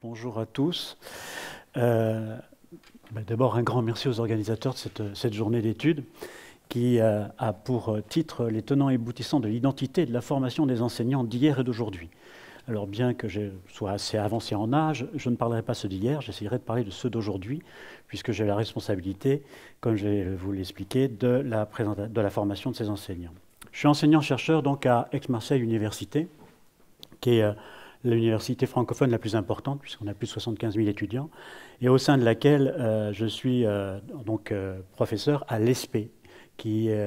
Bonjour à tous. Euh, ben, d'abord, un grand merci aux organisateurs de cette, journée d'études qui euh, a pour titre Les tenants et aboutissants de l'identité et de la formation des enseignants d'hier et d'aujourd'hui. Alors, bien que je sois assez avancé en âge, je ne parlerai pas ceux d'hier, j'essayerai de parler de ceux d'aujourd'hui, puisque j'ai la responsabilité, comme je vous l'expliquer, de, la de la formation de ces enseignants. Je suis enseignant-chercheur donc à Aix-Marseille Université, qui est. Euh, l'université francophone la plus importante, puisqu'on a plus de 75 000 étudiants, et au sein de laquelle euh, je suis euh, donc euh, professeur à l'ESPE, qui est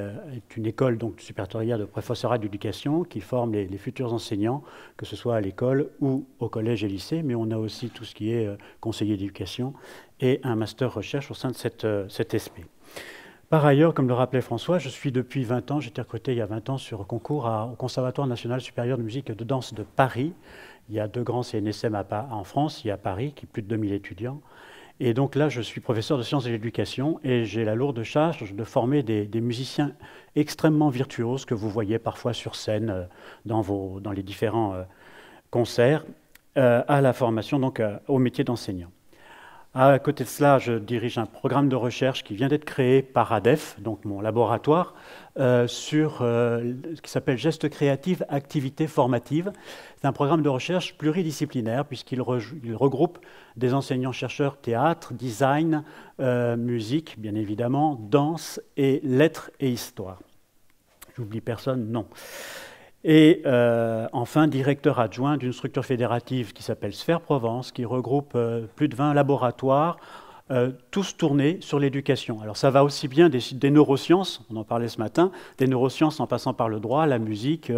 une école donc supérieure de professorat d'éducation qui forme les, futurs enseignants, que ce soit à l'école ou au collège et lycée, mais on a aussi tout ce qui est conseiller d'éducation et un master recherche au sein de cette, cette ESPE. Par ailleurs, comme le rappelait François, je suis depuis 20 ans, j'ai été recruté il y a 20 ans sur concours au Conservatoire national supérieur de musique et de danse de Paris, il y a deux grands CNSM en France, il y a Paris, qui plus de 2000 étudiants. Et donc là, je suis professeur de sciences de l'éducation et j'ai la lourde charge de former des, musiciens extrêmement virtuoses que vous voyez parfois sur scène euh, dans, dans les différents euh, concerts euh, à la formation, donc au métier d'enseignant. À côté de cela, je dirige un programme de recherche qui vient d'être créé par ADEF, donc mon laboratoire, euh, sur euh, ce qui s'appelle Gestes créatifs, activités formatives. C'est un programme de recherche pluridisciplinaire puisqu'il regroupe des enseignants-chercheurs théâtre, design, euh, musique, bien évidemment, danse et lettres et histoire. J'oublie personne, non. Et euh, enfin, directeur adjoint d'une structure fédérative qui s'appelle Sphère Provence, qui regroupe euh, plus de 20 laboratoires, euh, tous tournés sur l'éducation. Alors ça va aussi bien des, neurosciences, on en parlait ce matin, des neurosciences en passant par le droit, la musique,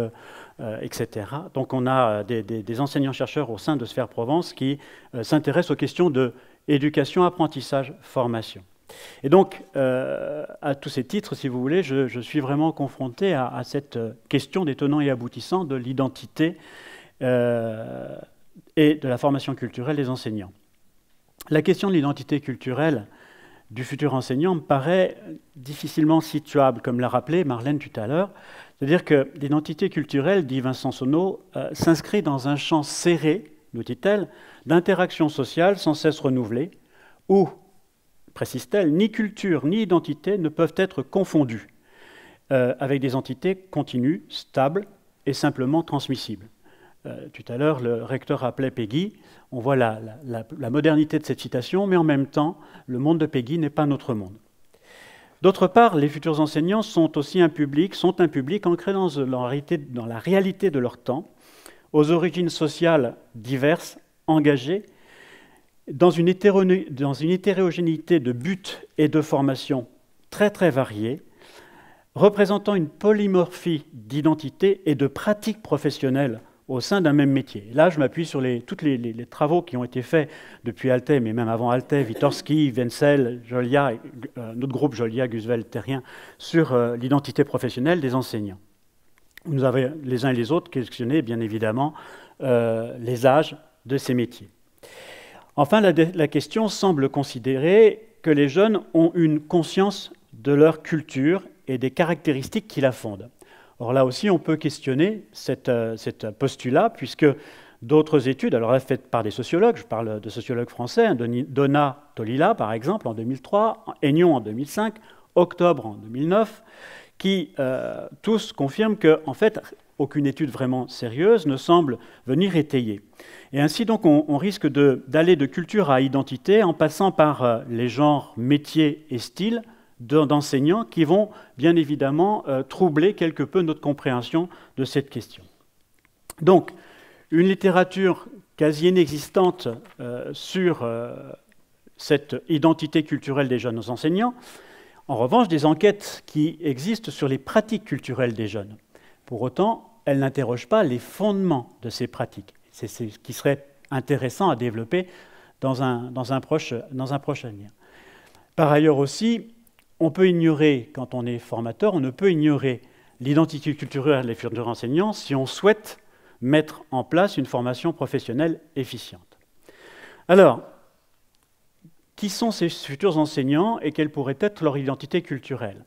etc. Donc on a des, des enseignants-chercheurs au sein de Sphère Provence qui s'intéressent aux questions de éducation, apprentissage, formation. Et donc, euh, à tous ces titres, si vous voulez, je, suis vraiment confronté à, cette question des et aboutissants de l'identité euh, et de la formation culturelle des enseignants. La question de l'identité culturelle du futur enseignant me paraît difficilement situable, comme l'a rappelé Marlène tout à l'heure. C'est-à-dire que l'identité culturelle, dit Vincent Sonneau, s'inscrit dans un champ serré, nous dit-elle, d'interactions sociales sans cesse renouvelées, où précise-t-elle, ni culture ni identité ne peuvent être confondues euh, avec des entités continues, stables et simplement transmissibles. Euh, tout à l'heure, le recteur appelait Peggy. On voit la, modernité de cette citation, mais en même temps, le monde de Peggy n'est pas notre monde. D'autre part, les futurs enseignants sont aussi un public, sont un public ancré dans, dans la réalité de leur temps, aux origines sociales diverses, engagées, dans une, dans une hétérogénéité de buts et de formations très très variées, représentant une polymorphie d'identité et de pratiques professionnelles au sein d'un même métier. Là, je m'appuie sur les, tous les, travaux qui ont été faits depuis Altet, mais même avant alte Witorski, Wenzel, Jolia, et, euh, notre groupe Jolia, Gusvel, Terrien, sur euh, l'identité professionnelle des enseignants. Nous avons les uns et les autres questionné, bien évidemment, euh, les âges de ces métiers. Enfin, la, question semble considérer que les jeunes ont une conscience de leur culture et des caractéristiques qui la fondent. Or là aussi, on peut questionner cet euh, postulat, puisque d'autres études, alors faites par des sociologues, je parle de sociologues français, hein, Donna Tolila par exemple en 2003, Aignon en 2005, Octobre en 2009, qui euh, tous confirment que en fait, aucune étude vraiment sérieuse ne semble venir étayer. Et ainsi donc on, risque d'aller de, culture à identité en passant par euh, les genres, métiers et styles d'enseignants qui vont bien évidemment euh, troubler quelque peu notre compréhension de cette question. Donc une littérature quasi inexistante euh, sur cette identité culturelle des jeunes enseignants. En revanche, des enquêtes qui existent sur les pratiques culturelles des jeunes. Pour autant, elle n'interroge pas les fondements de ces pratiques. C'est ce qui serait intéressant à développer dans un, proche, dans un proche avenir. Par ailleurs aussi, on peut ignorer, quand on est formateur, on ne peut ignorer l'identité culturelle des futurs enseignants si on souhaite mettre en place une formation professionnelle efficiente. Alors, qui sont ces futurs enseignants et quelle pourrait être leur identité culturelle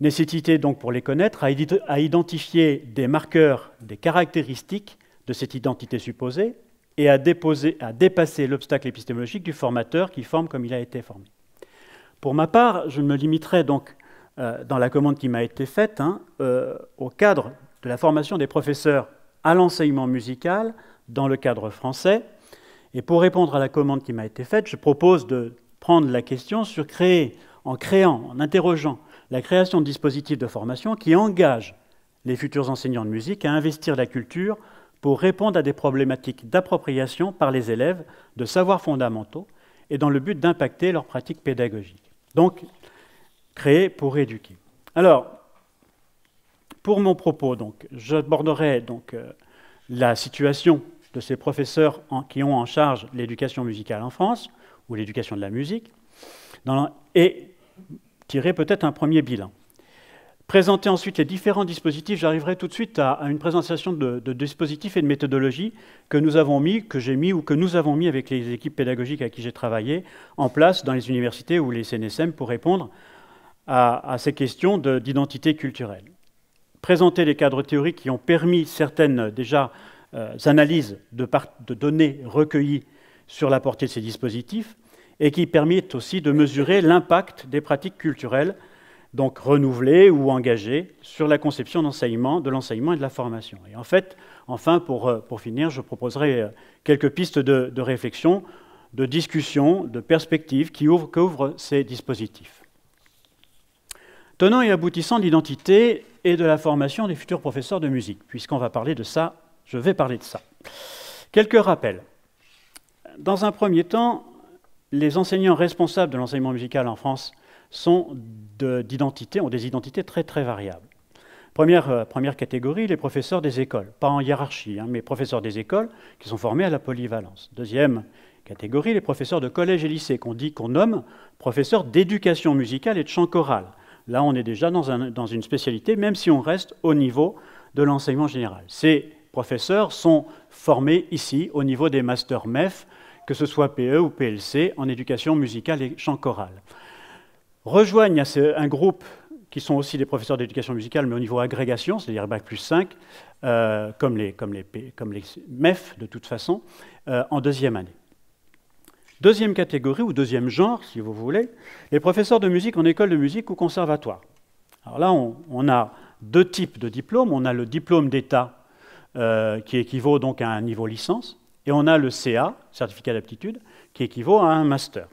Nécessité donc pour les connaître à identifier des marqueurs, des caractéristiques de cette identité supposée et à, dépasser l'obstacle épistémologique du formateur qui forme comme il a été formé. Pour ma part, je me limiterai donc euh, dans la commande qui m'a été faite hein, euh, au cadre de la formation des professeurs à l'enseignement musical dans le cadre français. Et pour répondre à la commande qui m'a été faite, je propose de prendre la question sur créer, en créant, en interrogeant la création de dispositifs de formation qui engagent les futurs enseignants de musique à investir la culture pour répondre à des problématiques d'appropriation par les élèves de savoirs fondamentaux et dans le but d'impacter leurs pratiques pédagogiques. Donc, créer pour éduquer. Alors, pour mon propos, donc, j'aborderai donc euh, la situation de ces professeurs qui ont en charge l'éducation musicale en France ou l'éducation de la musique, et tirer peut-être un premier bilan. Présenter ensuite les différents dispositifs, j'arriverai tout de suite à, une présentation de, dispositifs et de méthodologies que nous avons mis, que j'ai mis ou que nous avons mis avec les équipes pédagogiques à qui j'ai travaillé en place dans les universités ou les CNSM pour répondre à, ces questions d'identité culturelle. Présenter les cadres théoriques qui ont permis certaines déjà euh, analyses de données recueillies sur la portée de ces dispositifs, et qui permettent aussi de mesurer l'impact des pratiques culturelles, donc renouvelées ou engagées, sur la conception d'enseignement, de l'enseignement et de la formation. Et en fait, enfin, pour, euh, pour finir, je proposerai euh, quelques pistes de, réflexion, de discussion, de perspectives qui ouvrent, ces dispositifs. Tenant et aboutissant de l'identité et de la formation des futurs professeurs de musique, puisqu'on va parler de ça, je vais parler de ça. Quelques rappels. Dans un premier temps, les enseignants responsables de l'enseignement musical en France sont d'identité, ont des identités très très variables. Euh, première, catégorie, les professeurs des écoles, pas en hiérarchie, hein, mais professeurs des écoles qui sont formés à la polyvalence. Deuxième catégorie, les professeurs de collège et lycée, qu'on dit qu'on nomme professeurs d'éducation musicale et de chant choral. Là, on est déjà dans, dans une spécialité, même si on reste au niveau de l'enseignement général. Ces professeurs sont formés ici, au niveau des masters MEF, que ce soit PE ou PLC, en éducation musicale et chant choral. Rejoignent un groupe qui sont aussi des professeurs d'éducation musicale, mais au niveau agrégation, c'est-à-dire Bac plus 5, euh, comme, les, MEF e de toute façon, euh, en deuxième année. Deuxième catégorie, ou deuxième genre, si vous voulez, les professeurs de musique en école de musique ou conservatoire. Alors là, on, a deux types de diplômes. On a le diplôme d'État, euh, qui équivaut donc à un niveau licence, et on a le CA, certificat d'aptitude, qui équivaut à un master.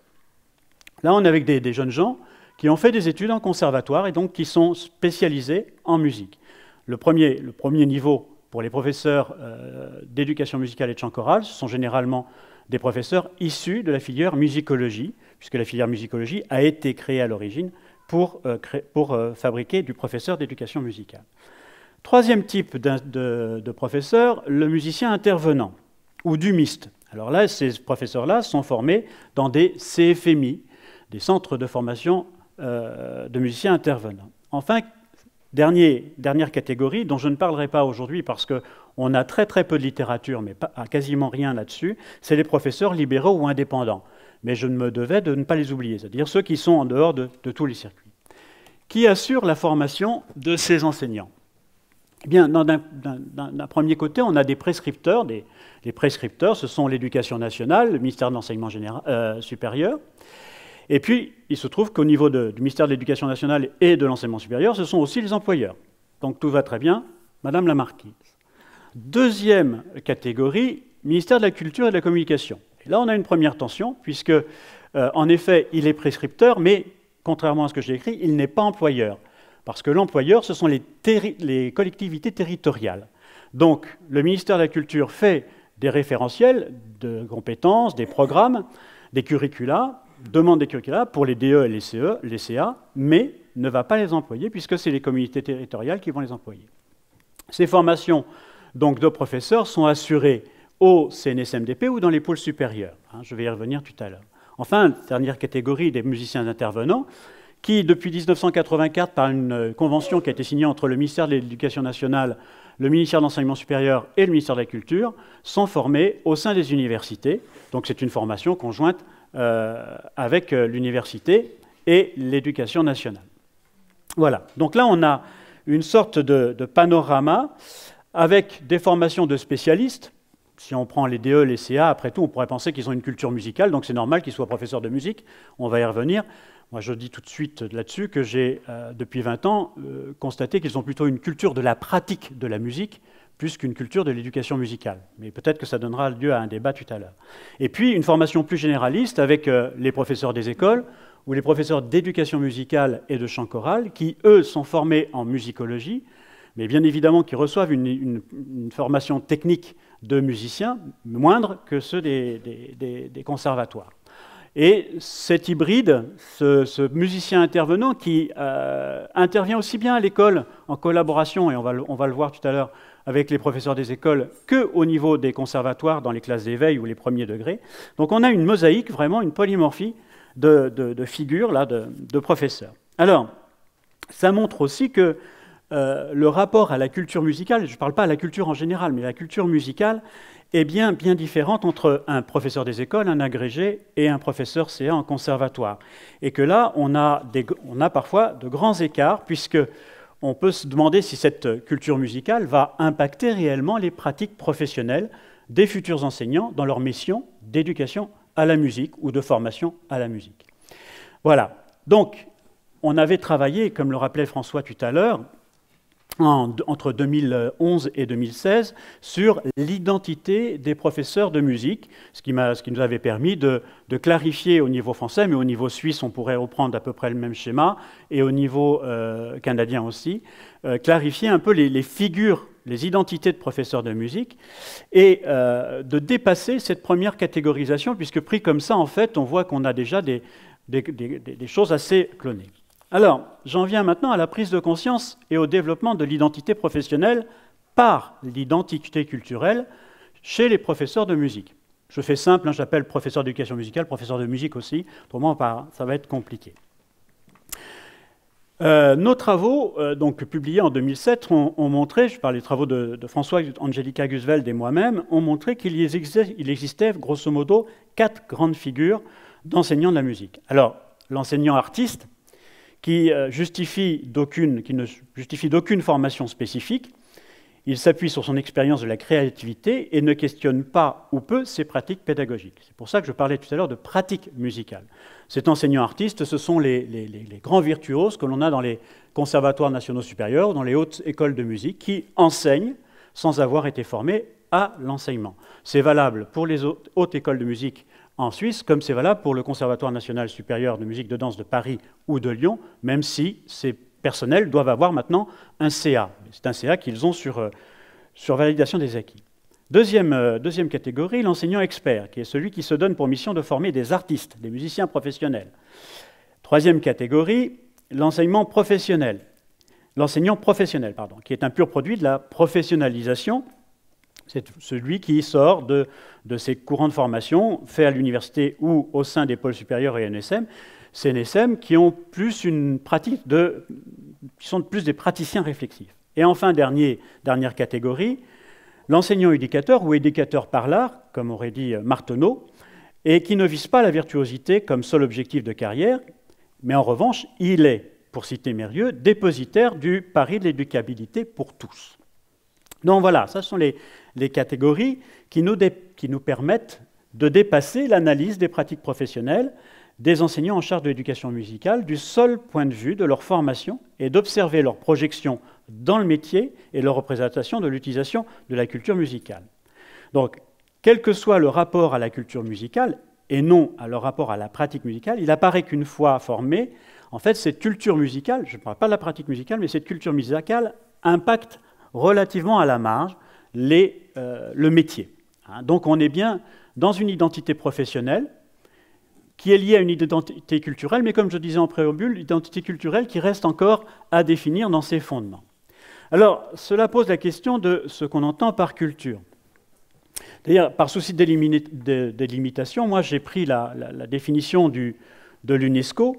Là, on est avec des, jeunes gens qui ont fait des études en conservatoire et donc qui sont spécialisés en musique. Le premier, le premier niveau pour les professeurs euh, d'éducation musicale et de chant choral, ce sont généralement des professeurs issus de la filière musicologie, puisque la filière musicologie a été créée à l'origine pour, euh, euh, fabriquer du professeur d'éducation musicale. Troisième type de professeur, le musicien intervenant ou du MIST. Alors là, ces professeurs-là sont formés dans des CFMI, des centres de formation euh, de musiciens intervenants. Enfin, dernier, dernière catégorie dont je ne parlerai pas aujourd'hui parce qu'on a très très peu de littérature, mais quasiment rien là-dessus, c'est les professeurs libéraux ou indépendants. Mais je ne me devais de ne pas les oublier, c'est-à-dire ceux qui sont en dehors de, de tous les circuits. Qui assure la formation de ces enseignants eh bien, d'un premier côté, on a des prescripteurs. les prescripteurs, ce sont l'éducation nationale, le ministère de l'enseignement euh, supérieur. Et puis, il se trouve qu'au niveau du ministère de l'Éducation nationale et de l'enseignement supérieur, ce sont aussi les employeurs. Donc tout va très bien, Madame la Marquise. Deuxième catégorie, ministère de la Culture et de la Communication. là, on a une première tension, puisque, euh, en effet, il est prescripteur, mais contrairement à ce que j'ai écrit, il n'est pas employeur. Parce que l'employeur, ce sont les, collectivités territoriales. Donc, le ministère de la Culture fait des référentiels de compétences, des programmes, des curricula, demande des curricula pour les DE et les CE, les CA, mais ne va pas les employer puisque c'est les communautés territoriales qui vont les employer. Ces formations donc, de professeurs sont assurées au CNSMDP ou dans les pôles supérieurs. Hein. je vais y revenir tout à l'heure. Enfin, dernière catégorie des musiciens intervenants, qui, depuis 1984, par une euh, convention qui a été signée entre le ministère de l'Éducation nationale, le ministère de l'Enseignement supérieur et le ministère de la Culture, sont formés au sein des universités. Donc c'est une formation conjointe euh, avec euh, l'université et l'éducation nationale. Voilà, donc là on a une sorte de, de panorama avec des formations de spécialistes si on prend les DE, les CA, après tout, on pourrait penser qu'ils ont une culture musicale, donc c'est normal qu'ils soient professeurs de musique, on va y revenir. Moi, je dis tout de suite là-dessus que j'ai, euh, depuis 20 ans, euh, constaté qu'ils ont plutôt une culture de la pratique de la musique plus qu'une culture de l'éducation musicale. Mais peut-être que ça donnera lieu à un débat tout à l'heure. Et puis, une formation plus généraliste avec euh, les professeurs des écoles ou les professeurs d'éducation musicale et de chant choral, qui, eux, sont formés en musicologie, mais bien évidemment qui reçoivent une, formation technique de musiciens moindre que ceux des conservatoires. Et cet hybride, ce, musicien intervenant qui euh, intervient aussi bien à l'école en collaboration, et on va, on va le voir tout à l'heure avec les professeurs des écoles, qu'au niveau des conservatoires dans les classes d'éveil ou les premiers degrés. Donc on a une mosaïque, vraiment une polymorphie de, figures, là, de, professeurs. Alors, ça montre aussi que euh, le rapport à la culture musicale, je ne parle pas à la culture en général, mais à la culture musicale, est bien, bien différente entre un professeur des écoles, un agrégé et un professeur CA en conservatoire. Et que là, on a, on a parfois de grands écarts, puisque on peut se demander si cette culture musicale va impacter réellement les pratiques professionnelles des futurs enseignants dans leur mission d'éducation à la musique ou de formation à la musique. Voilà. Donc, on avait travaillé, comme le rappelait François tout à l'heure, entre 2011 et 2016 sur l'identité des professeurs de musique, ce qui, nous avait permis de, clarifier au niveau français, mais au niveau suisse, on pourrait reprendre à peu près le même schéma, et au niveau euh, canadien aussi, euh, clarifier un peu les, figures, les identités de professeurs de musique, et euh, de dépasser cette première catégorisation, puisque pris comme ça, en fait, on voit qu'on a déjà des choses assez clonées. Alors, j'en viens maintenant à la prise de conscience et au développement de l'identité professionnelle par l'identité culturelle chez les professeurs de musique. Je fais simple, hein, j'appelle professeur d'éducation musicale, professeur de musique aussi, autrement ça va être compliqué. Euh, nos travaux, euh, donc publiés en 2007, ont, montré, je parle des travaux de, François Angelica Gusveld et moi-même, ont montré qu'il existait grosso modo quatre grandes figures d'enseignants de la musique. Alors, l'enseignant artiste, qui, euh, justifie d'aucune, qui ne justifie d'aucune formation spécifique. Il s'appuie sur son expérience de la créativité et ne questionne pas ou peu ses pratiques pédagogiques. C'est pour ça que je parlais tout à l'heure de pratique musicale. Cet enseignant-artiste, ce sont les, les, grands virtuoses que l'on a dans les conservatoires nationaux supérieurs, dans les hautes écoles de musique, qui enseignent sans avoir été formés à l'enseignement. C'est valable pour les hautes écoles de musique en Suisse, comme c'est valable pour le Conservatoire national supérieur de musique de danse de Paris ou de Lyon, même si ces personnels doivent avoir maintenant un CA. C'est un CA qu'ils ont sur, euh, sur, validation des acquis. Deuxième, euh, deuxième catégorie, l'enseignant expert, qui est celui qui se donne pour mission de former des artistes, des musiciens professionnels. Troisième catégorie, l'enseignement professionnel. L'enseignant professionnel, pardon, qui est un pur produit de la professionnalisation c'est celui qui sort de, ces ses courants de formation fait à l'université ou au sein des pôles supérieurs et NSM. Ces NSM qui ont plus une pratique de, sont plus des praticiens réflexifs. Et enfin, dernière catégorie, l'enseignant éducateur ou éducateur par l'art, comme aurait dit Marteneau, et qui ne vise pas la virtuosité comme seul objectif de carrière, mais en revanche, il est, pour citer Mérieux, dépositaire du pari de l'éducabilité pour tous. Donc voilà, ce sont les, catégories qui nous, qui nous permettent de dépasser l'analyse des pratiques professionnelles des enseignants en charge de l'éducation musicale du seul point de vue de leur formation et d'observer leur projection dans le métier et leur représentation de l'utilisation de la culture musicale. Donc, quel que soit le rapport à la culture musicale et non à leur rapport à la pratique musicale, il apparaît qu'une fois formé, en fait, cette culture musicale, je ne parle pas de la pratique musicale, mais cette culture musicale impacte relativement à la marge euh, le métier. Hein, donc on est bien dans une identité professionnelle qui est liée à une identité culturelle, mais comme je disais en préambule, l'identité culturelle qui reste encore à définir dans ses fondements. Alors, cela pose la question de ce qu'on entend par culture. D'ailleurs, par souci des limitations moi j'ai pris la, définition de l'UNESCO,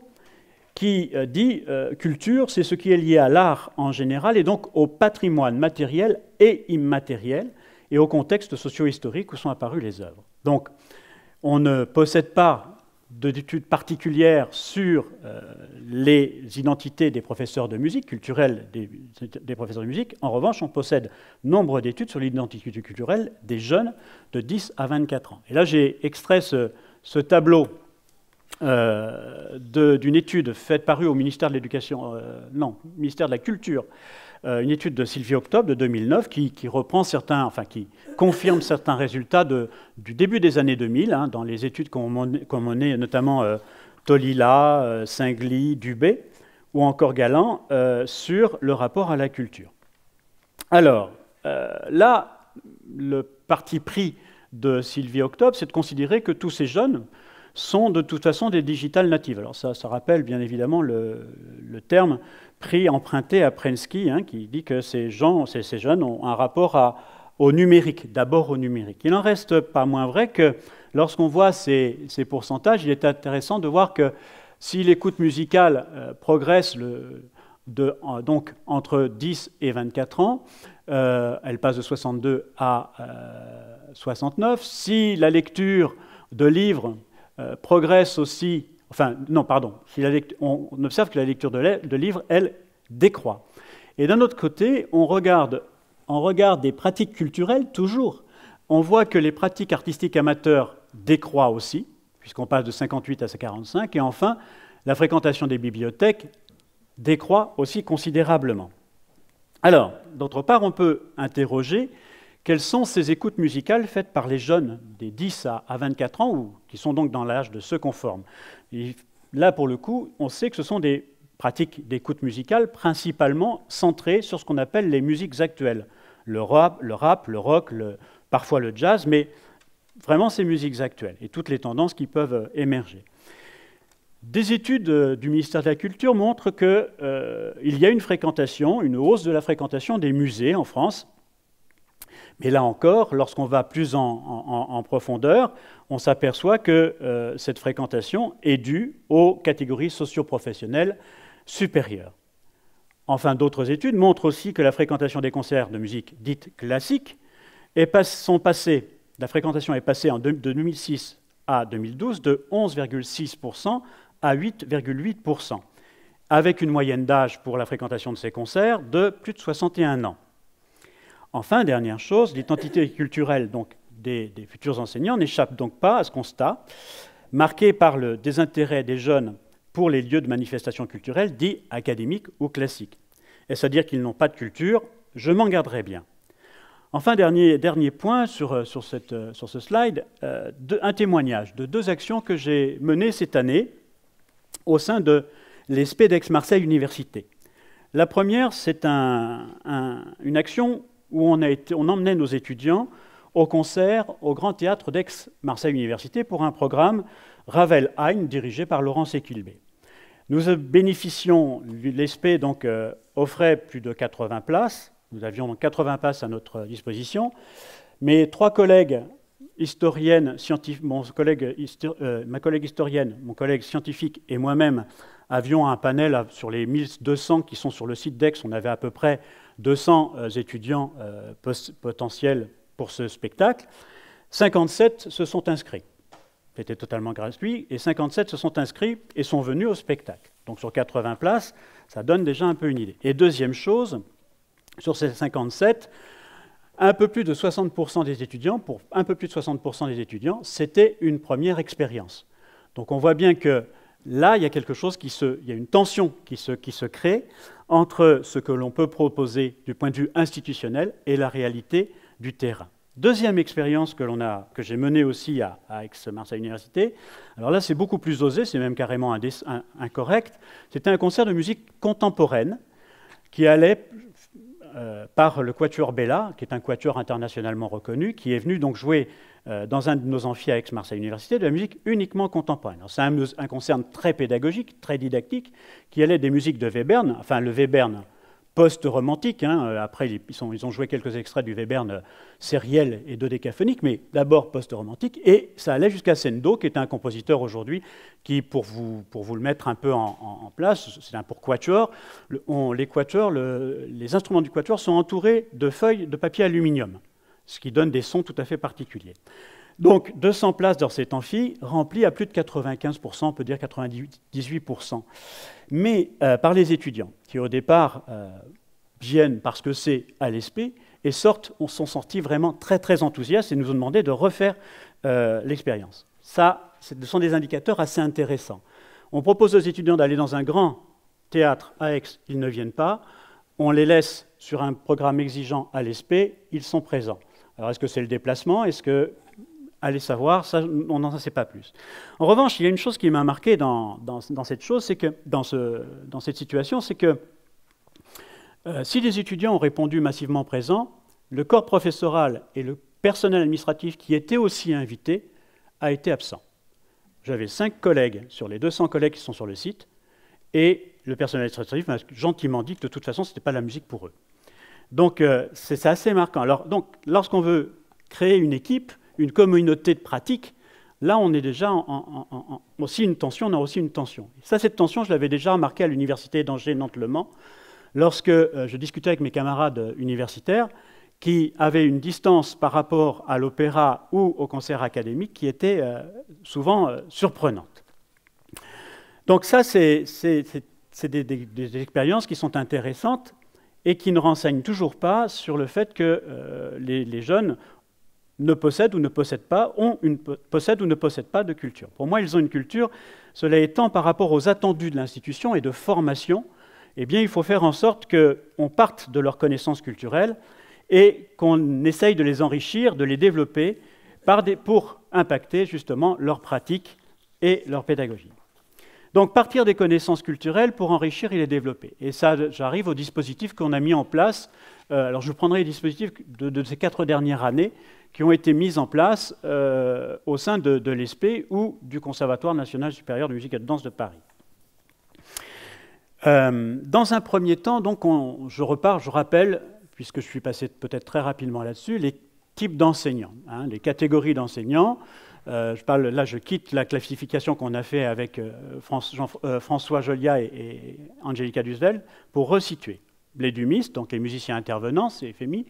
qui euh, dit euh, culture, c'est ce qui est lié à l'art en général et donc au patrimoine matériel et immatériel et au contexte socio-historique où sont apparues les œuvres. Donc, on ne possède pas d'études particulières sur euh, les identités des professeurs de musique, culturelles des, professeurs de musique. En revanche, on possède nombre d'études sur l'identité culturelle des jeunes de 10 à 24 ans. Et là, j'ai extrait ce tableau euh, d'une étude faite parue au ministère de l'Éducation, euh, non, ministère de la Culture, euh, une étude de Sylvie Octobre de 2009 qui, reprend certains, enfin qui confirme certains résultats du début des années 2000 hein, dans les études qu'ont menées notamment Tolila, Singly, Dubé ou encore Galant sur le rapport à la culture. Alors là, le parti pris de Sylvie Octobre, c'est de considérer que tous ces jeunes sont de toute façon des digitales natives. Alors ça, ça rappelle bien évidemment le, terme pris, emprunté à Prensky, hein, qui dit que ces, gens, ces, jeunes ont un rapport au numérique, d'abord au numérique. Il n'en reste pas moins vrai que lorsqu'on voit ces, pourcentages, il est intéressant de voir que si l'écoute musicale euh, progresse donc entre 10 et 24 ans, euh, elle passe de 62 à 69. Euh, si la lecture de livres euh, progresse aussi, enfin non, pardon, on observe que la lecture de, de livres, elle, décroît. Et d'un autre côté, on regarde, on regarde des pratiques culturelles toujours. On voit que les pratiques artistiques amateurs décroît aussi, puisqu'on passe de 58 à 45, et enfin, la fréquentation des bibliothèques décroît aussi considérablement. Alors, d'autre part, on peut interroger quelles sont ces écoutes musicales faites par les jeunes des 10 à 24 ans, ou qui sont donc dans l'âge de se qu'on forme Là, pour le coup, on sait que ce sont des pratiques d'écoute musicale principalement centrées sur ce qu'on appelle les musiques actuelles. Le rap, le, rap, le rock, parfois le jazz, mais vraiment ces musiques actuelles et toutes les tendances qui peuvent euh, émerger. Des études euh, du ministère de la Culture montrent qu'il euh, y a une fréquentation, une hausse de la fréquentation des musées en France, mais là encore, lorsqu'on va plus en, profondeur, on s'aperçoit que euh, cette fréquentation est due aux catégories socioprofessionnelles supérieures. Enfin, d'autres études montrent aussi que la fréquentation des concerts de musique dite classique est passée. la fréquentation est passée en de 2006 à 2012 de 11,6% à 8,8%, avec une moyenne d'âge pour la fréquentation de ces concerts de plus de 61 ans. Enfin, dernière chose, l'identité culturelle donc, des, futurs enseignants n'échappe donc pas à ce constat, marqué par le désintérêt des jeunes pour les lieux de manifestation culturelle dits académiques ou classiques. est c'est-à-dire qu'ils n'ont pas de culture, je m'en garderai bien. Enfin, dernier, dernier point sur, euh, sur, cette, euh, sur ce slide, euh, un témoignage de deux actions que j'ai menées cette année au sein de lespedex marseille Université. La première, c'est une action où on, a emmenait nos étudiants au concert au Grand Théâtre d'Aix-Marseille Université pour un programme ravel Heine dirigé par Laurent Séquilbé. Nous bénéficions, l'ESP donc euh, offrait plus de 80 places, nous avions 80 places à notre disposition. Mes trois collègues historiennes, mon collègue, euh, ma collègue historienne, mon collègue scientifique et moi-même avions un panel sur les 1200 qui sont sur le site d'Aix. On avait à peu près 200 euh, étudiants euh, potentiels pour ce spectacle, 57 se sont inscrits. C'était totalement gratuit, et 57 se sont inscrits et sont venus au spectacle. Donc sur 80 places, ça donne déjà un peu une idée. Et deuxième chose, sur ces 57, un peu plus de 60% des étudiants, pour un peu plus de 60% des étudiants, c'était une première expérience. Donc on voit bien que Là, il y a quelque chose qui se, il une tension qui se, qui se crée entre ce que l'on peut proposer du point de vue institutionnel et la réalité du terrain. Deuxième expérience que, a, que j'ai menée aussi à, Aix-Marseille Université, alors là c'est beaucoup plus osé, c'est même carrément incorrect, c'était un concert de musique contemporaine qui allait euh, par le Quatuor Bella, qui est un quatuor internationalement reconnu, qui est venu donc jouer euh, dans un de nos amphis à Aix-Marseille Université, de la musique uniquement contemporaine. C'est un, un, concert très pédagogique, très didactique, qui allait des musiques de Webern, enfin le Webern post-romantique. Hein, euh, après, ils, ont joué quelques extraits du Webern euh, sériel et dodécaphonique, mais d'abord post-romantique. Et ça allait jusqu'à Sendo, qui est un compositeur aujourd'hui qui, pour vous, le mettre un peu en, place, c'est un pour quatuor. les les instruments du quatuor sont entourés de feuilles de papier aluminium ce qui donne des sons tout à fait particuliers. Donc 200 places dans cet amphi, remplies à plus de 95%, on peut dire 98%, mais euh, par les étudiants, qui au départ euh, viennent parce que c'est à l'ESP, et sortent, on s'en sentit vraiment très très enthousiastes et nous ont demandé de refaire euh, l'expérience. Ça, ce sont des indicateurs assez intéressants. On propose aux étudiants d'aller dans un grand théâtre à Aix, ils ne viennent pas. On les laisse sur un programme exigeant à l'ESP, ils sont présents. Alors est-ce que c'est le déplacement Est-ce que... Allez savoir, ça, on n'en sait pas plus. En revanche, il y a une chose qui m'a marqué dans, cette chose, c'est que dans, cette situation, c'est que euh, si les étudiants ont répondu massivement présents, le corps professoral et le personnel administratif qui était aussi invité a été absent. J'avais cinq collègues sur les 200 collègues qui sont sur le site, et le personnel administratif m'a gentiment dit que de toute façon, ce n'était pas la musique pour eux. Donc euh, c'est assez marquant. Alors, lorsqu'on veut créer une équipe, une communauté de pratique, là on est déjà en, aussi une tension, on a aussi une tension. ça, cette tension, je l'avais déjà remarqué à l'université d'Angers-Nantes-Le Mans, lorsque euh, je discutais avec mes camarades universitaires qui avaient une distance par rapport à l'opéra ou au concert académique qui était euh, souvent surprenante. Donc ça, c'est des expériences qui sont intéressantes et qui ne renseignent toujours pas sur le fait que euh, les, jeunes ne possèdent ou ne possèdent pas, ont une, possèdent ou ne possèdent pas de culture. Pour moi, ils ont une culture, cela étant par rapport aux attendus de l'institution et de formation, eh bien, il faut faire en sorte qu'on parte de leurs connaissances culturelles et qu'on essaye de les enrichir, de les développer pour impacter justement leurs pratiques et leur pédagogie. Donc partir des connaissances culturelles pour enrichir et les développer. Et ça, j'arrive au dispositif qu'on a mis en place. Euh, alors je prendrai les dispositifs de, ces quatre dernières années qui ont été mis en place euh, au sein de, de l'ESP ou du Conservatoire national supérieur de musique et de danse de Paris. Euh, dans un premier temps, donc, je repars, je rappelle, puisque je suis passé peut-être très rapidement là-dessus, les types d'enseignants, hein, les catégories d'enseignants. Euh, là, je quitte la classification qu'on a fait avec euh, euh, François Jolia et, Angélica Angelica pour resituer les dumistes, donc les musiciens intervenants, c'est FMI.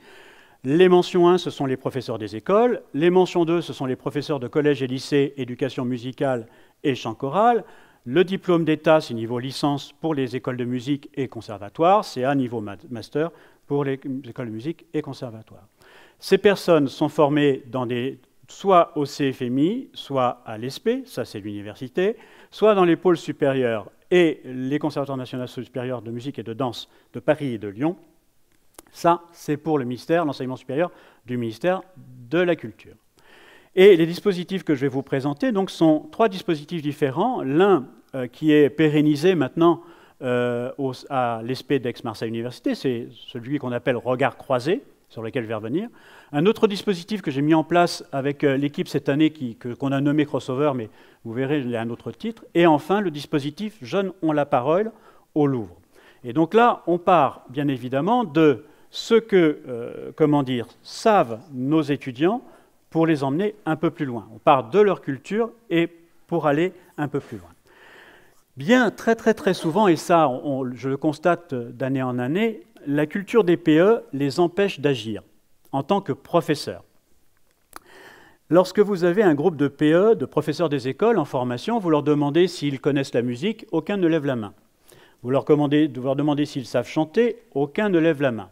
Les mentions 1, ce sont les professeurs des écoles. Les mentions 2, ce sont les professeurs de collège et lycée, éducation musicale et chant choral. Le diplôme d'État, c'est niveau licence pour les écoles de musique et conservatoire. C'est à niveau master pour les écoles de musique et conservatoire. Ces personnes sont formées dans des soit au CFMI, soit à l'ESPE, ça c'est l'université, soit dans les pôles supérieurs et les conservatoires nationaux supérieurs de musique et de danse de Paris et de Lyon. Ça, c'est pour le ministère, l'enseignement supérieur du ministère de la Culture. Et les dispositifs que je vais vous présenter donc, sont trois dispositifs différents. L'un euh, qui est pérennisé maintenant euh, à l'ESPE d'Aix-Marseille Université, c'est celui qu'on appelle regard croisé, sur lequel je vais revenir. Un autre dispositif que j'ai mis en place avec euh, l'équipe cette année, qu'on a nommé Crossover, mais vous verrez, il a un autre titre. Et enfin, le dispositif Jeunes ont la parole au Louvre. Et donc là, on part bien évidemment de ce que, euh, comment dire, savent nos étudiants pour les emmener un peu plus loin. On part de leur culture et pour aller un peu plus loin. Bien, très très très souvent, et ça je le constate d'année en année, la culture des PE les empêche d'agir en tant que professeurs. Lorsque vous avez un groupe de PE, de professeurs des écoles en formation, vous leur demandez s'ils connaissent la musique, aucun ne lève la main. Vous leur, demandez s'ils savent chanter, aucun ne lève la main.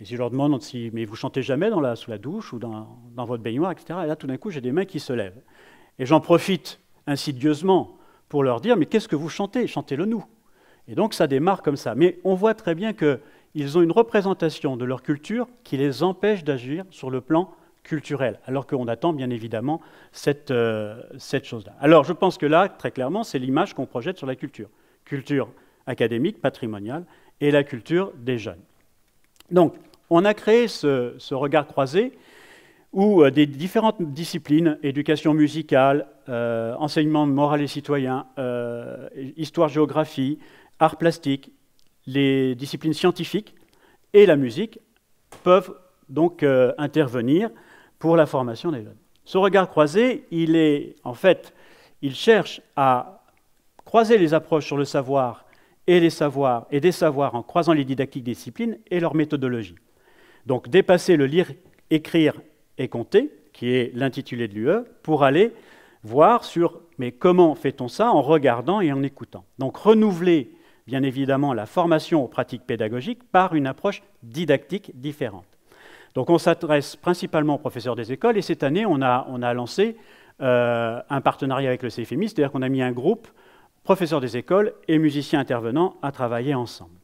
Et si je leur demande si, mais vous chantez jamais dans la, sous la douche ou dans, dans votre baignoire, etc., là tout d'un coup j'ai des mains qui se lèvent. Et j'en profite insidieusement pour leur dire, mais qu'est-ce que vous chantez Chantez-le nous. Et donc ça démarre comme ça. Mais on voit très bien que ils ont une représentation de leur culture qui les empêche d'agir sur le plan culturel, alors qu'on attend bien évidemment euh, cette, chose-là. Alors je pense que là, très clairement, c'est l'image qu'on projette sur la culture. Culture académique, patrimoniale, et la culture des jeunes. Donc, on a créé ce, regard croisé où euh, des différentes disciplines, éducation musicale, euh, enseignement moral et citoyen, histoire-géographie, arts plastiques, les disciplines scientifiques et la musique peuvent donc euh, intervenir pour la formation des jeunes. Ce regard croisé, il est en fait, il cherche à croiser les approches sur le savoir et les savoirs et des savoirs en croisant les didactiques disciplines et leur méthodologie. Donc dépasser le lire, écrire et compter, qui est l'intitulé de l'UE, pour aller voir sur mais comment fait-on ça en regardant et en écoutant. Donc renouveler bien évidemment la formation aux pratiques pédagogiques par une approche didactique différente. Donc on s'adresse principalement aux professeurs des écoles et cette année on a, lancé euh, un partenariat avec le CFMI, c'est-à-dire qu'on a mis un groupe professeurs des écoles et musiciens intervenants à travailler ensemble.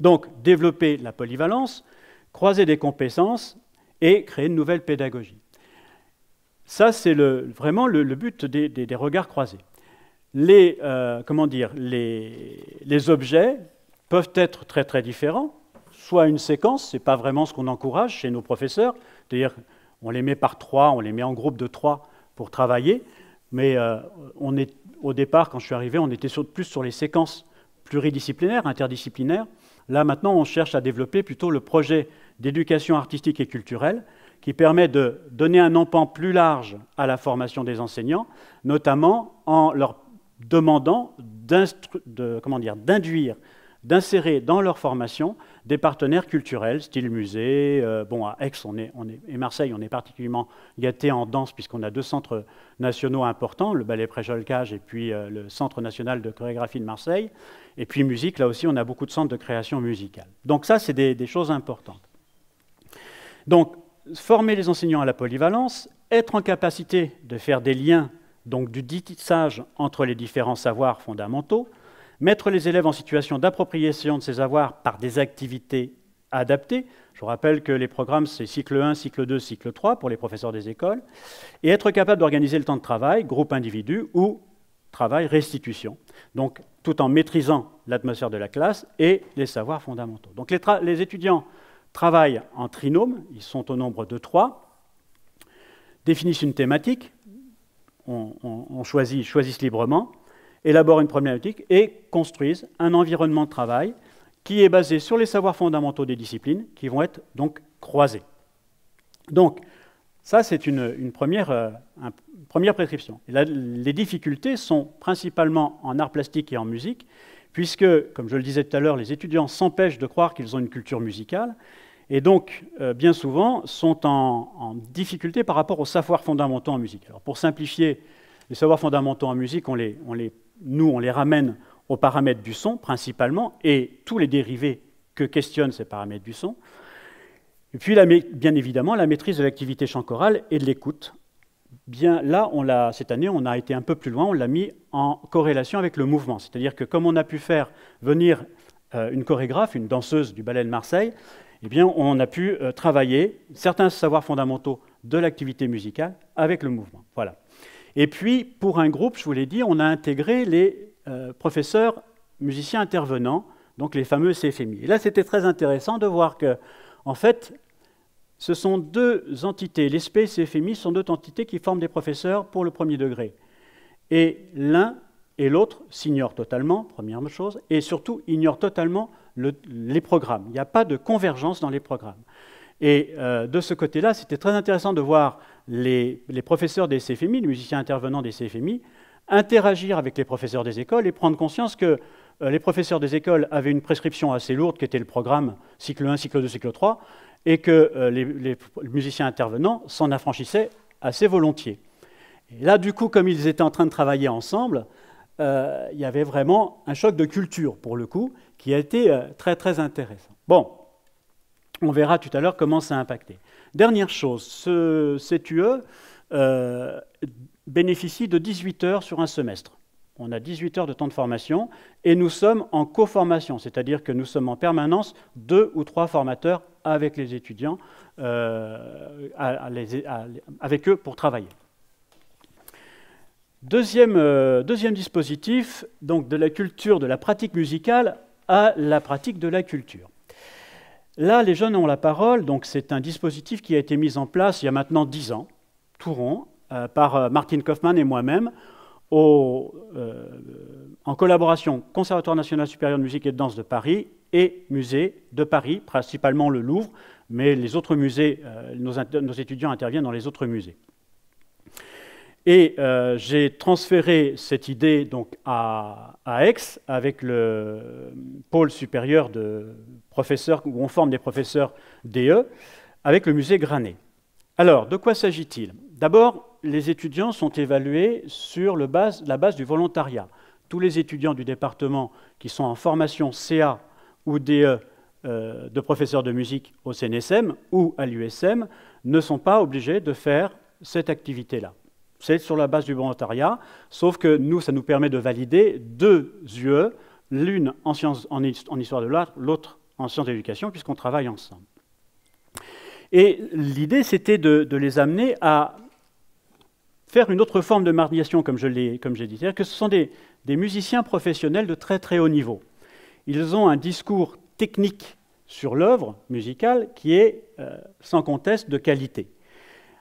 Donc développer la polyvalence, croiser des compétences et créer une nouvelle pédagogie. Ça, c'est vraiment le, but des regards croisés les, euh, comment dire, les, les, objets peuvent être très très différents, soit une séquence, ce n'est pas vraiment ce qu'on encourage chez nos professeurs, c'est-à-dire on les met par trois, on les met en groupe de trois pour travailler, mais euh, on est, au départ, quand je suis arrivé, on était surtout plus sur les séquences pluridisciplinaires, interdisciplinaires. Là maintenant, on cherche à développer plutôt le projet d'éducation artistique et culturelle qui permet de donner un empan plus large à la formation des enseignants, notamment en leur demandant d'induire, d'insérer dans leur formation des partenaires culturels, style musée. Euh, bon, à Aix on est, et Marseille, on est particulièrement gâté en danse, puisqu'on a deux centres nationaux importants, le ballet Préjolcage et puis euh, le Centre national de chorégraphie de Marseille. Et puis musique, là aussi, on a beaucoup de centres de création musicale. Donc ça, c'est des choses importantes. Donc, former les enseignants à la polyvalence, être en capacité de faire des liens donc du dissage entre les différents savoirs fondamentaux, mettre les élèves en situation d'appropriation de ces savoirs par des activités adaptées. Je rappelle que les programmes, c'est cycle 1, cycle 2, cycle 3 pour les professeurs des écoles, et être capable d'organiser le temps de travail, groupe individu ou travail restitution. Donc tout en maîtrisant l'atmosphère de la classe et les savoirs fondamentaux. Donc les, les étudiants travaillent en trinôme, ils sont au nombre de trois, définissent une thématique, on, choisit, choisissent librement, élaborent une problématique et construisent un environnement de travail qui est basé sur les savoirs fondamentaux des disciplines qui vont être donc croisés. Donc, ça, c'est une, première, euh, première prescription. les difficultés sont principalement en art plastique et en musique, puisque, comme je le disais tout à l'heure, les étudiants s'empêchent de croire qu'ils ont une culture musicale, et donc euh, bien souvent sont en, difficulté par rapport aux savoirs fondamentaux en musique. Alors pour simplifier, les savoirs fondamentaux en musique, on les, nous on les ramène aux paramètres du son principalement et tous les dérivés que questionnent ces paramètres du son. Et puis bien évidemment la maîtrise de l'activité chant chorale et de l'écoute. Bien là, cette année, on a été un peu plus loin, on l'a mis en corrélation avec le mouvement. C'est-à-dire que comme on a pu faire venir euh, une chorégraphe, une danseuse du ballet de Marseille, eh bien, on a pu euh, travailler certains savoirs fondamentaux de l'activité musicale avec le mouvement. Voilà. Et puis, pour un groupe, je vous l'ai dit, on a intégré les euh, professeurs musiciens intervenants, donc les fameux CFMI. Et là, c'était très intéressant de voir que, en fait, ce sont deux entités, l'ESP et CFMI sont deux entités qui forment des professeurs pour le premier degré. Et l'un et l'autre s'ignorent totalement, première chose, et surtout ignorent totalement les programmes. Il n'y a pas de convergence dans les programmes. Et euh, de ce côté-là, c'était très intéressant de voir les, professeurs des CFMI, les musiciens intervenants des CFMI, interagir avec les professeurs des écoles et prendre conscience que euh, les professeurs des écoles avaient une prescription assez lourde qui était le programme cycle 1, cycle 2, cycle 3, et que euh, les, les, musiciens intervenants s'en affranchissaient assez volontiers. Et là, du coup, comme ils étaient en train de travailler ensemble, il y avait vraiment un choc de culture, pour le coup, qui a été euh, très très intéressant. Bon, on verra tout à l'heure comment ça a impacté. Dernière chose, ce UE euh, bénéficie de 18 heures sur un semestre. On a 18 heures de temps de formation et nous sommes en co-formation, c'est-à-dire que nous sommes en permanence deux ou trois formateurs avec les étudiants, euh, avec eux pour travailler. Deuxième, deuxième dispositif, donc de la culture de la pratique musicale à la pratique de la culture. Là, les jeunes ont la parole, donc c'est un dispositif qui a été mis en place il y a maintenant dix ans, tout rond, euh, par euh, Martin Kaufmann et moi-même, euh, en collaboration Conservatoire national supérieur de musique et de danse de Paris et Musée de Paris, principalement le Louvre, mais les autres musées, nos étudiants interviennent dans les autres musées. Et euh, j'ai transféré cette idée donc, à, Aix avec le pôle supérieur de professeurs, où on forme des professeurs DE, avec le musée Granet. Alors, de quoi s'agit-il D'abord, les étudiants sont évalués sur la base du volontariat. Tous les étudiants du département qui sont en formation CA ou DE euh, de professeurs de musique au CNSM ou à l'USM ne sont pas obligés de faire cette activité-là. C'est sur la base du volontariat, sauf que nous, ça nous permet de valider deux yeux, l'une en, histoire de l'art, l'autre en sciences d'éducation, puisqu'on travaille ensemble. Et l'idée, c'était de, les amener à faire une autre forme de mardiation, comme je l'ai dit. C'est-à-dire que ce sont des, musiciens professionnels de très très haut niveau. Ils ont un discours technique sur l'œuvre musicale qui est euh, sans conteste de qualité.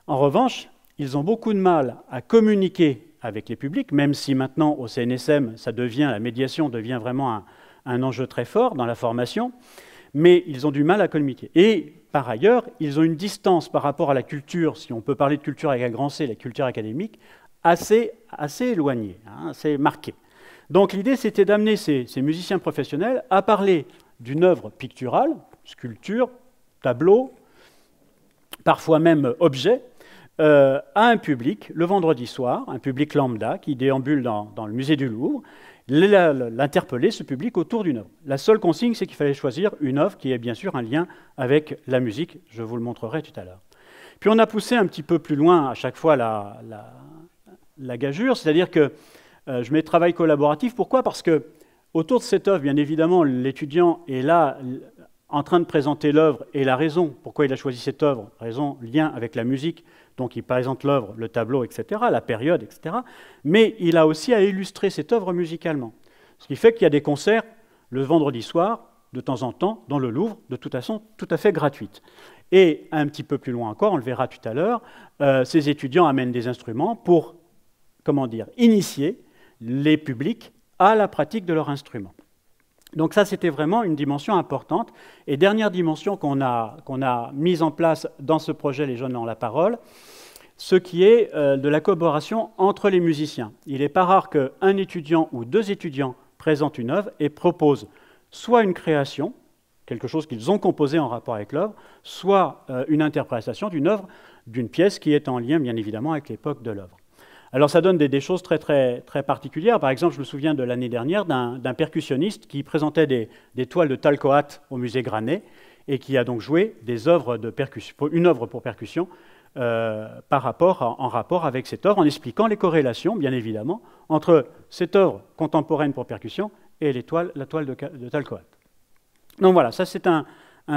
En revanche, ils ont beaucoup de mal à communiquer avec les publics, même si maintenant au CNSM, ça devient, la médiation devient vraiment un, enjeu très fort dans la formation, mais ils ont du mal à communiquer. Et par ailleurs, ils ont une distance par rapport à la culture, si on peut parler de culture avec un grand C, la culture académique, assez, assez éloignée, hein, assez marquée. Donc l'idée, c'était d'amener ces, ces, musiciens professionnels à parler d'une œuvre picturale, sculpture, tableau, parfois même objet, euh, à un public le vendredi soir, un public lambda qui déambule dans, le musée du Louvre, l'interpeller, ce public, autour d'une œuvre. La seule consigne, c'est qu'il fallait choisir une œuvre qui ait bien sûr un lien avec la musique, je vous le montrerai tout à l'heure. Puis on a poussé un petit peu plus loin à chaque fois la, la, gageure, c'est-à-dire que euh, je mets travail collaboratif. Pourquoi Parce que autour de cette œuvre, bien évidemment, l'étudiant est là en train de présenter l'œuvre et la raison pourquoi il a choisi cette œuvre, raison, lien avec la musique, donc il présente l'œuvre, le tableau, etc., la période, etc. Mais il a aussi à illustrer cette œuvre musicalement. Ce qui fait qu'il y a des concerts le vendredi soir, de temps en temps, dans le Louvre, de toute façon tout à fait gratuite. Et un petit peu plus loin encore, on le verra tout à l'heure, euh, ces étudiants amènent des instruments pour, comment dire, initier les publics à la pratique de leur instrument. Donc ça, c'était vraiment une dimension importante. Et dernière dimension qu'on a, a mise en place dans ce projet Les jeunes ont la parole, ce qui est euh, de la collaboration entre les musiciens. Il n'est pas rare qu'un étudiant ou deux étudiants présentent une œuvre et proposent soit une création, quelque chose qu'ils ont composé en rapport avec l'œuvre, soit euh, une interprétation d'une œuvre, d'une pièce qui est en lien bien évidemment avec l'époque de l'œuvre. Alors ça donne des, choses très, très, très particulières. Par exemple, je me souviens de l'année dernière d'un percussionniste qui présentait des, toiles de Talcoat au musée Granet et qui a donc joué des une œuvre pour percussion euh, par rapport, en, rapport avec cette œuvre, en expliquant les corrélations, bien évidemment, entre cette œuvre contemporaine pour percussion et la toile de, Talcoat. Donc voilà, ça c'est un,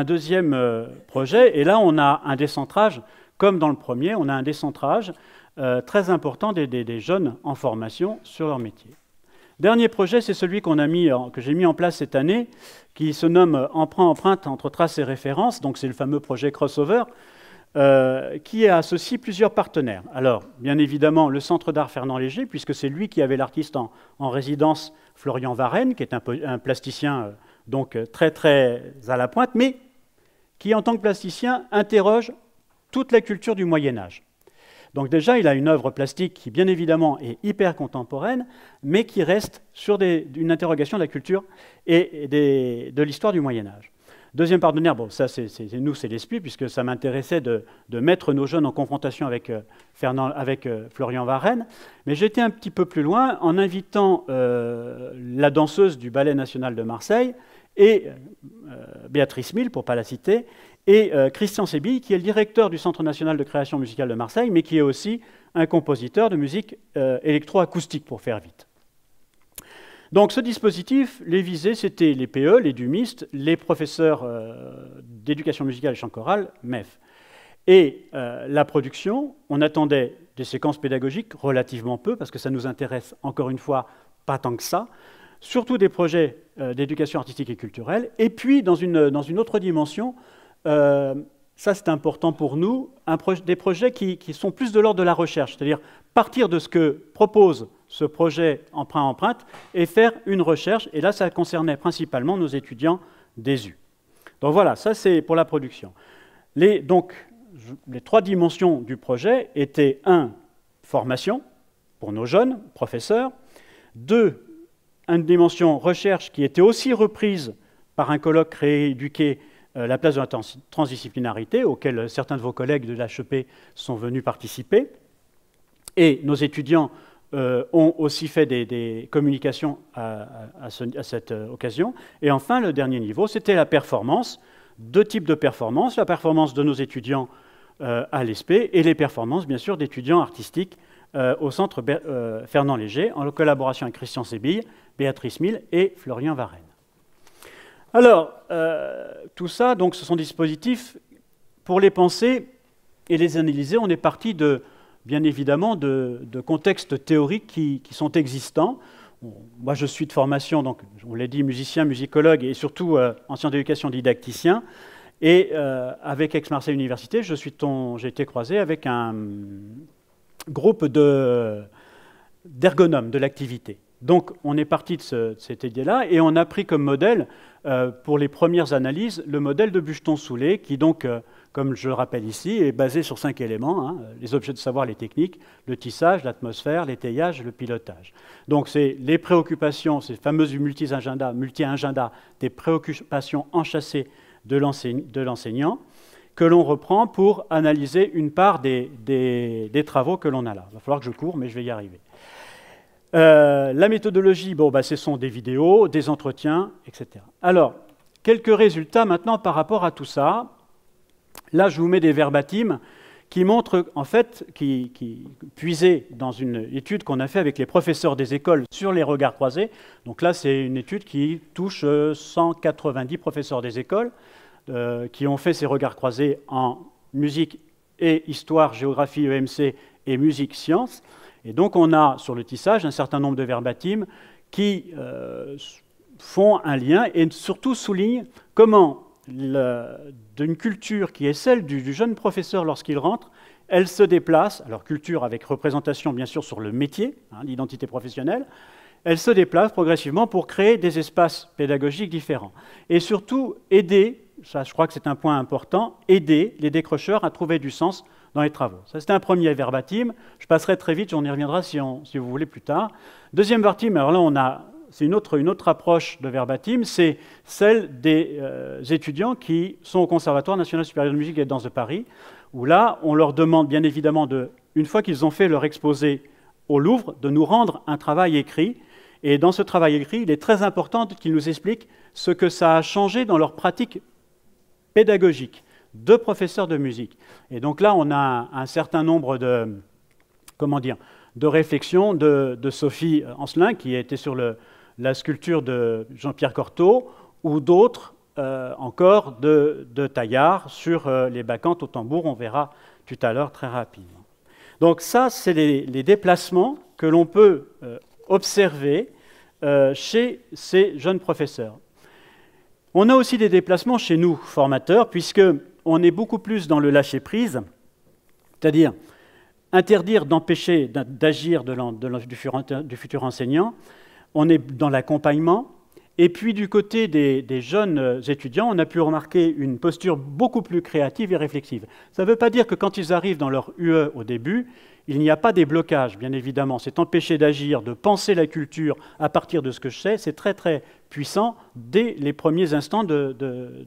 deuxième euh, projet. Et là, on a un décentrage, comme dans le premier, on a un décentrage euh, très important des, des, jeunes en formation sur leur métier. Dernier projet, c'est celui que j'ai mis en place cette année, qui se nomme euh, Emprunt empreinte entre traces et références. Donc c'est le fameux projet crossover euh, qui associe plusieurs partenaires. Alors bien évidemment le Centre d'art Fernand Léger, puisque c'est lui qui avait l'artiste en, résidence Florian Varenne, qui est un, plasticien donc très très à la pointe, mais qui en tant que plasticien interroge toute la culture du Moyen Âge. Donc déjà, il a une œuvre plastique qui, bien évidemment, est hyper contemporaine, mais qui reste sur une interrogation de la culture et de l'histoire du Moyen Âge. Deuxième partenaire, bon, ça, c'est, nous, c'est l'esprit, puisque ça m'intéressait de, mettre nos jeunes en confrontation avec, euh, avec euh, Florian Varenne. Mais j'étais un petit peu plus loin en invitant euh, la danseuse du Ballet national de Marseille et Béatrice Mille, pour ne pas la citer, et euh, Christian Sébille, qui est le directeur du Centre national de création musicale de Marseille, mais qui est aussi un compositeur de musique euh, électroacoustique, pour faire vite. Donc ce dispositif, les visés, c'était les PE, les dumistes, les professeurs euh, d'éducation musicale et chant choral, MEF. Et la production, on attendait des séquences pédagogiques relativement peu, parce que ça nous intéresse encore une fois pas tant que ça, surtout des projets d'éducation artistique et culturelle, et puis dans dans une autre dimension, euh, ça c'est important pour nous, des projets qui, sont plus de l'ordre de la recherche, c'est-à-dire partir de ce que propose ce projet emprunt-empreinte et faire une recherche, et là ça concernait principalement nos étudiants U. Donc voilà, ça c'est pour la production. Les, donc les trois dimensions du projet étaient un, Formation pour nos jeunes professeurs. deux, Une dimension recherche qui était aussi reprise par un colloque rééduqué euh, la place de la transdisciplinarité, auquel certains de vos collègues de l'HEP sont venus participer. Et nos étudiants euh, ont aussi fait des, communications à, cette euh, occasion. Et enfin, le dernier niveau, c'était la performance. Deux types de performances, la performance de nos étudiants à l'ESP et les performances, bien sûr, d'étudiants artistiques au centre Fernand Léger, en collaboration avec Christian Sébille, Béatrice Mille et Florian Varenne. Alors, euh, tout ça, donc, ce sont des dispositifs pour les penser et les analyser. On est parti de, bien évidemment, de, contextes théoriques qui, sont existants. Moi, je suis de formation, donc, on l'a dit, musicien, musicologue et surtout euh, ancien en sciences d'éducation didacticien. Et euh, avec Aix-Marseille Université, j'ai été croisé avec un groupe d'ergonomes de, l'activité. Donc on est parti de, ce, de cette idée-là et on a pris comme modèle euh, pour les premières analyses le modèle de Bucheton-Soulet, qui donc, euh, comme je le rappelle ici, est basé sur cinq éléments, hein, les objets de savoir, les techniques, le tissage, l'atmosphère, l'étayage, le pilotage. Donc c'est les préoccupations, ces fameuses multi-agendas, multi des préoccupations enchâssées de l'enseignant, que l'on reprend pour analyser une part des, des travaux que l'on a là. Il va falloir que je cours, mais je vais y arriver. Euh, la méthodologie, bon, bah, ce sont des vidéos, des entretiens, etc. Alors, quelques résultats maintenant par rapport à tout ça. Là, je vous mets des verbatimes qui montrent, en fait, qui, qui dans une étude qu'on a faite avec les professeurs des écoles sur les regards croisés. Donc là, c'est une étude qui touche 190 euh, professeurs des écoles euh, qui ont fait ces regards croisés en musique et histoire, géographie, EMC et musique, sciences. Et donc on a sur le tissage un certain nombre de verbatimes qui euh, font un lien et surtout soulignent comment d'une culture qui est celle du, jeune professeur lorsqu'il rentre, elle se déplace, alors culture avec représentation bien sûr sur le métier, hein, l'identité professionnelle, elle se déplace progressivement pour créer des espaces pédagogiques différents. Et surtout aider, ça je crois que c'est un point important, aider les décrocheurs à trouver du sens dans les travaux. Ça, c'était un premier verbatim. Je passerai très vite, j'en y reviendrai si, vous voulez plus tard. Deuxième verbatim, alors là, on a, c'est une autre, une autre approche de verbatim, c'est celle des euh, étudiants qui sont au Conservatoire national supérieur de musique et de danse de Paris, où là, on leur demande bien évidemment, de, une fois qu'ils ont fait leur exposé au Louvre, de nous rendre un travail écrit. Et dans ce travail écrit, il est très important qu'ils nous expliquent ce que ça a changé dans leur pratique pédagogique deux professeurs de musique. Et donc là, on a un, certain nombre de, comment dire, de réflexions de, Sophie Ancelin, qui a été sur la sculpture de Jean-Pierre Cortot, ou d'autres euh, encore de, Taillard sur euh, les bacchantes au tambour. On verra tout à l'heure très rapidement. Donc ça, c'est les, déplacements que l'on peut euh, observer chez ces jeunes professeurs. On a aussi des déplacements chez nous, formateurs, puisque on est beaucoup plus dans le lâcher-prise, c'est-à-dire interdire d'empêcher d'agir du futur enseignant, on est dans l'accompagnement, et puis du côté des, des, jeunes euh, étudiants, on a pu remarquer une posture beaucoup plus créative et réflexive. Ça ne veut pas dire que quand ils arrivent dans leur UE au début, il n'y a pas des blocages, bien évidemment. C'est empêcher d'agir, de penser la culture à partir de ce que je sais. C'est très très puissant dès les premiers instants de,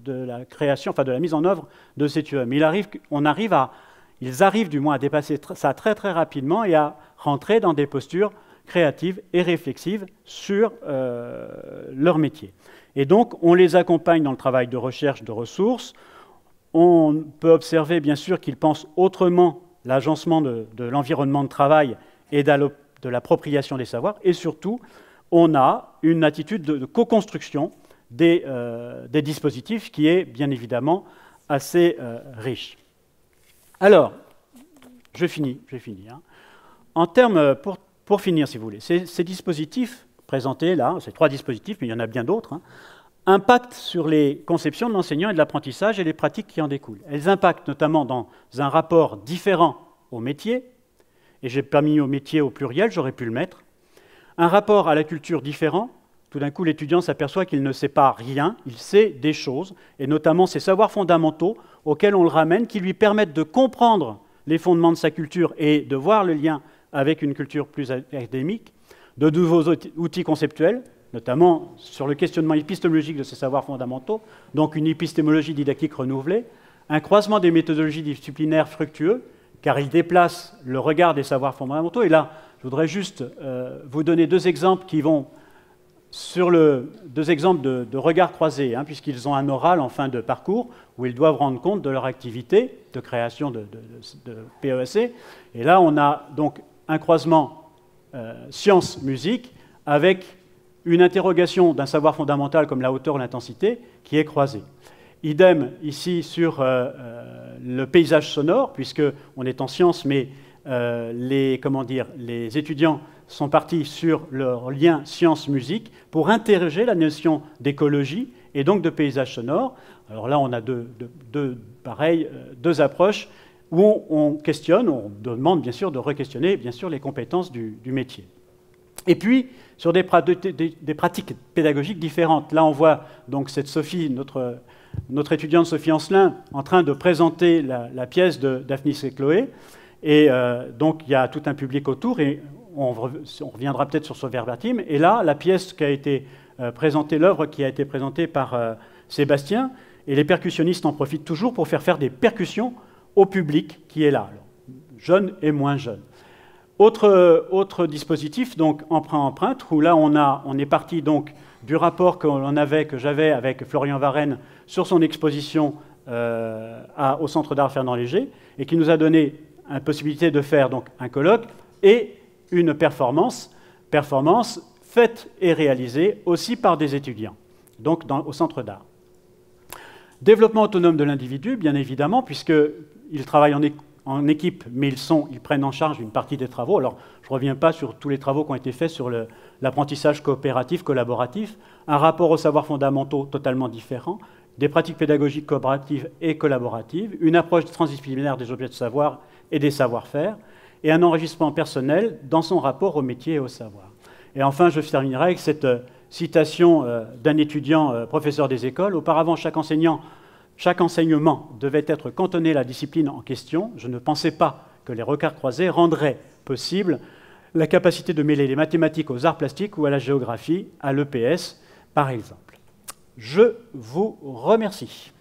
la création, enfin de la mise en œuvre de ces Mais Il arrive à, ils arrivent du moins à dépasser ça très très rapidement et à rentrer dans des postures créatives et réflexives sur euh, leur métier. Et donc, on les accompagne dans le travail de recherche de ressources. On peut observer, bien sûr, qu'ils pensent autrement l'agencement de, l'environnement de travail et de l'appropriation des savoirs. Et surtout, on a une attitude de, co-construction euh, des, dispositifs qui est bien évidemment assez euh, riche. Alors, je finis, je finis. Hein. En termes, euh, pour, finir si vous voulez, ces, dispositifs présentés là, ces trois dispositifs, mais il y en a bien d'autres, hein, impactent sur les conceptions de l'enseignant et de l'apprentissage et les pratiques qui en découlent. Elles impactent notamment dans un rapport différent au métier, et j'ai pas mis au métier au pluriel, j'aurais pu le mettre, un rapport à la culture différent, tout d'un coup l'étudiant s'aperçoit qu'il ne sait pas rien, il sait des choses, et notamment ses savoirs fondamentaux auxquels on le ramène, qui lui permettent de comprendre les fondements de sa culture et de voir le lien avec une culture plus académique, de nouveaux outils conceptuels, notamment sur le questionnement épistémologique de ces savoirs fondamentaux, donc une épistémologie didactique renouvelée, un croisement des méthodologies disciplinaires fructueux, car il déplace le regard des savoirs fondamentaux. Et là, je voudrais juste euh, vous donner deux exemples qui vont sur le, deux exemples de, regard regards croisés, hein, puisqu'ils ont un oral en fin de parcours où ils doivent rendre compte de leur activité de création de, de, e Et là, on a donc un croisement euh, science-musique avec une interrogation d'un savoir fondamental comme la hauteur ou l'intensité qui est croisée. Idem ici sur euh, euh, le paysage sonore, puisqu'on est en sciences, mais euh, les, comment dire, les étudiants sont partis sur leur lien science-musique pour interroger la notion d'écologie et donc de paysage sonore. Alors là, on a deux, pareil, deux approches où on, questionne, on demande bien sûr de re-questionner bien sûr les compétences du métier. Et puis, sur des, pratiques pédagogiques différentes. Là, on voit donc cette Sophie, notre, étudiante Sophie Ancelin, en train de présenter la, pièce de Daphnis et Chloé. Et euh, donc, il y a tout un public autour, et on, reviendra peut-être sur ce verbatim. Et là, la pièce qui a été euh, présentée, l'œuvre qui a été présentée par euh, Sébastien, et les percussionnistes en profitent toujours pour faire faire des percussions au public qui est là, jeune et moins jeune. Autre, autre, dispositif, donc emprunt-empreinte, où là on, a, on, est parti donc du rapport que, avait, que j'avais avec Florian Varenne sur son exposition euh, à, au Centre d'art Fernand Léger, et qui nous a donné la possibilité de faire donc un colloque et une performance, performance faite et réalisée aussi par des étudiants, donc dans, au Centre d'art. Développement autonome de l'individu, bien évidemment, puisqu'il travaille en, en équipe, mais ils, prennent en charge une partie des travaux. Alors, je ne reviens pas sur tous les travaux qui ont été faits sur l'apprentissage coopératif, collaboratif, un rapport aux savoirs fondamentaux totalement différent, des pratiques pédagogiques coopératives et collaboratives, une approche transdisciplinaire des objets de savoir et des savoir-faire, et un enregistrement personnel dans son rapport au métier et au savoir. Et enfin, je terminerai avec cette euh, citation euh, d'un étudiant euh, professeur des écoles. Auparavant, chaque enseignant chaque enseignement devait être cantonné à la discipline en question. Je ne pensais pas que les recarts croisés rendraient possible la capacité de mêler les mathématiques aux arts plastiques ou à la géographie, à l'EPS par exemple. Je vous remercie.